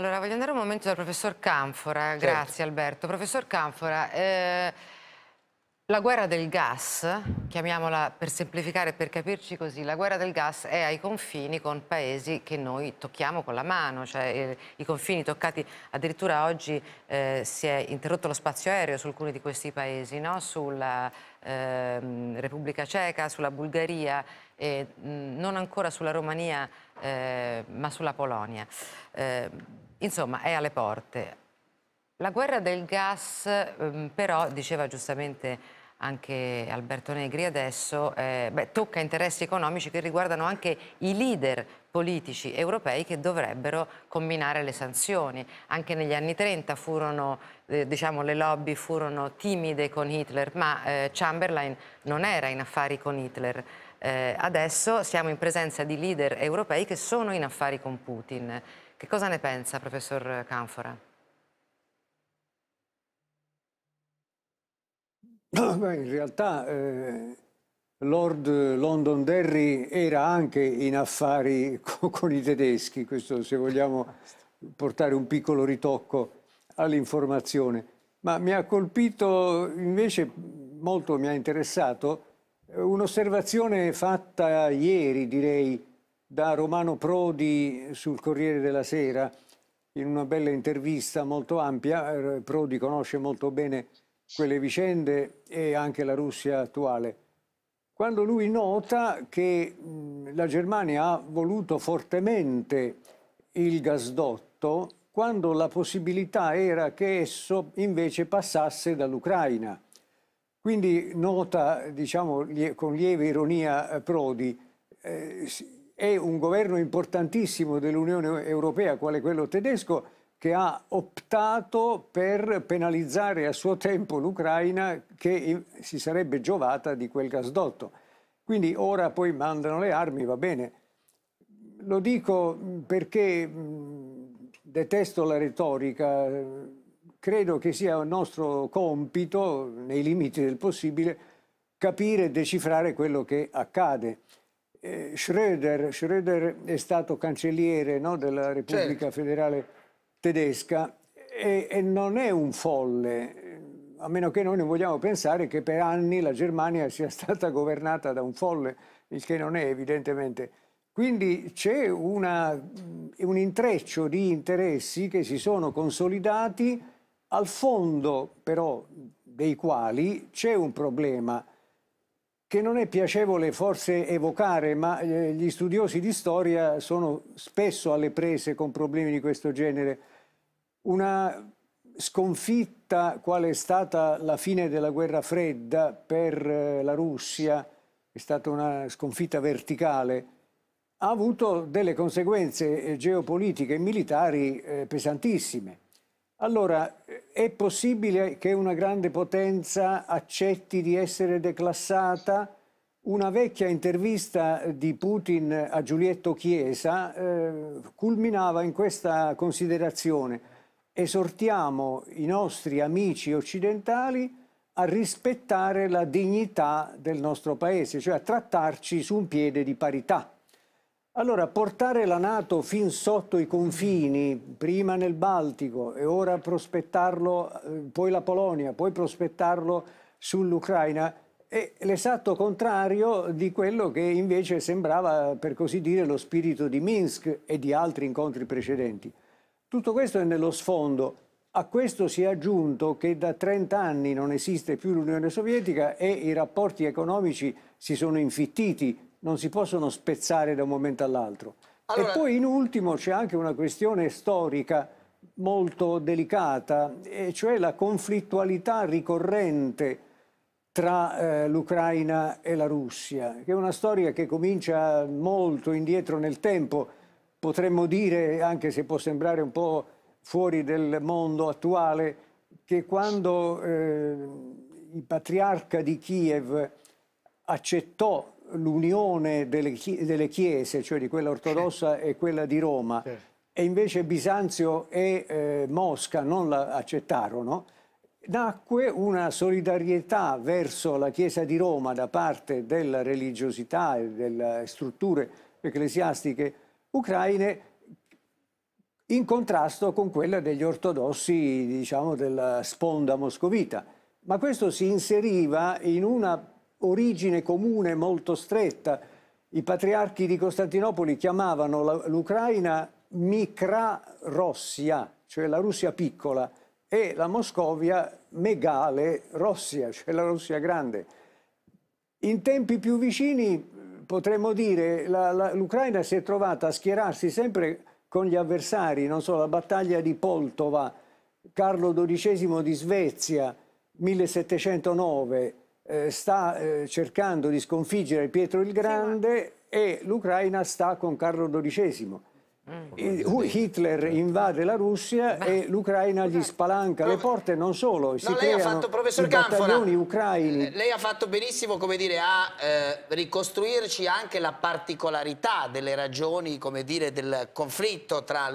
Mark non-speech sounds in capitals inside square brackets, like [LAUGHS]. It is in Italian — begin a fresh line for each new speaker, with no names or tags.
Allora, voglio andare un momento dal professor Canfora, certo. grazie Alberto. Professor Canfora, eh, la guerra del gas, chiamiamola per semplificare, per capirci così, la guerra del gas è ai confini con paesi che noi tocchiamo con la mano, cioè eh, i confini toccati, addirittura oggi eh, si è interrotto lo spazio aereo su alcuni di questi paesi, no? sulla eh, Repubblica Ceca, sulla Bulgaria, e, mm, non ancora sulla Romania, eh, ma sulla Polonia. Eh, insomma, è alle porte. La guerra del gas, mm, però, diceva giustamente anche Alberto Negri adesso, eh, beh, tocca interessi economici che riguardano anche i leader politici europei che dovrebbero combinare le sanzioni. Anche negli anni 30 furono, eh, diciamo, le lobby furono timide con Hitler, ma eh, Chamberlain non era in affari con Hitler. Eh, adesso siamo in presenza di leader europei che sono in affari con Putin. Che cosa ne pensa, professor Canfora?
[CLEARS THROAT] beh, in realtà eh, Lord Londonderry era anche in affari [LAUGHS] con, con i tedeschi, questo se vogliamo ah, portare un piccolo ritocco all'informazione. Ma mi ha colpito invece, molto mi ha interessato, eh, un'osservazione fatta ieri, direi, da Romano Prodi sul Corriere della Sera, in una bella intervista molto ampia. Eh, Prodi conosce molto bene quelle vicende e anche la Russia attuale, quando lui nota che la Germania ha voluto fortemente il gasdotto quando la possibilità era che esso invece passasse dall'Ucraina. Quindi nota, diciamo con lieve ironia, eh, Prodi, eh, è un governo importantissimo dell'Unione Europea, quale quello tedesco, che ha optato per penalizzare a suo tempo l'Ucraina che si sarebbe giovata di quel gasdotto. Quindi ora poi mandano le armi, va bene. Lo dico perché detesto la retorica, credo che sia un nostro compito, nei limiti del possibile, capire e decifrare quello che accade. Eh, Schröder, Schröder, è stato cancelliere no, della Repubblica certo. Federale tedesca e, e non è un folle, a meno che noi non vogliamo pensare che per anni la Germania sia [LAUGHS] stata governata da un folle, il che non è evidentemente. Quindi c'è un intreccio di interessi che si sono consolidati, al fondo però dei quali c'è un problema che non è piacevole forse evocare, ma eh, gli studiosi di storia sono spesso alle prese con problemi di questo genere. Una sconfitta quale è stata la fine della guerra fredda per eh, la Russia, è stata una sconfitta verticale, ha avuto delle conseguenze eh, geopolitiche e militari pesantissime. Allora, è possibile che una grande potenza accetti di essere declassata? Una vecchia intervista di Putin a Giulietto Chiesa eh, culminava in questa considerazione. Esortiamo i nostri amici occidentali a rispettare la dignità del nostro paese, cioè a trattarci su un piede di parità. Allora, portare la Nato fin sotto i confini, prima nel Baltico e ora prospettarlo, eh, poi la Polonia, poi prospettarlo sull'Ucraina, è l'esatto contrario di quello che invece sembrava, per così dire, lo spirito di Minsk e di altri incontri precedenti. Tutto questo è nello sfondo. A questo si è aggiunto che da 30 anni non esiste più l'Unione Sovietica e i rapporti economici si sono infittiti non si possono spezzare da un momento all'altro. Allora... E poi in ultimo c'è anche una questione storica molto delicata, cioè la conflittualità ricorrente tra eh, l'Ucraina e la Russia, che è una storia che comincia molto indietro nel tempo, potremmo dire, anche se può sembrare un po' fuori del mondo attuale, che quando eh, il patriarca di Kiev accettò l'unione delle, delle, chiese, cioè di quella ortodossa e quella di Roma, certo. e invece Bisanzio e eh, Mosca non la accettarono, nacque una solidarietà verso la Chiesa di Roma da parte della religiosità e delle strutture ecclesiastiche ucraine in contrasto con quella degli ortodossi, diciamo, della sponda moscovita. Ma questo si inseriva in una origine comune molto stretta. I patriarchi di Costantinopoli chiamavano l'Ucraina Mikra rossia cioè la Russia piccola, e la Moscovia Megale-Rossia, [LAUGHS] cioè la Russia grande. In tempi più vicini, potremmo dire, l'Ucraina si è trovata a schierarsi sempre con gli avversari, non so, la battaglia di Poltova, Carlo XII di Svezia, 1709, eh, sta eh, cercando di sconfiggere Pietro il Grande sì, ma... e l'Ucraina sta con Carlo XII. Mm. Uh, Hitler certo. invade la Russia ma... e l'Ucraina gli esatto. spalanca no, le porte non solo, no, si lei ha fatto, professor i battaglioni ucraini. Eh,
lei ha fatto benissimo dire, a eh, ricostruirci anche la particolarità delle ragioni dire, del conflitto tra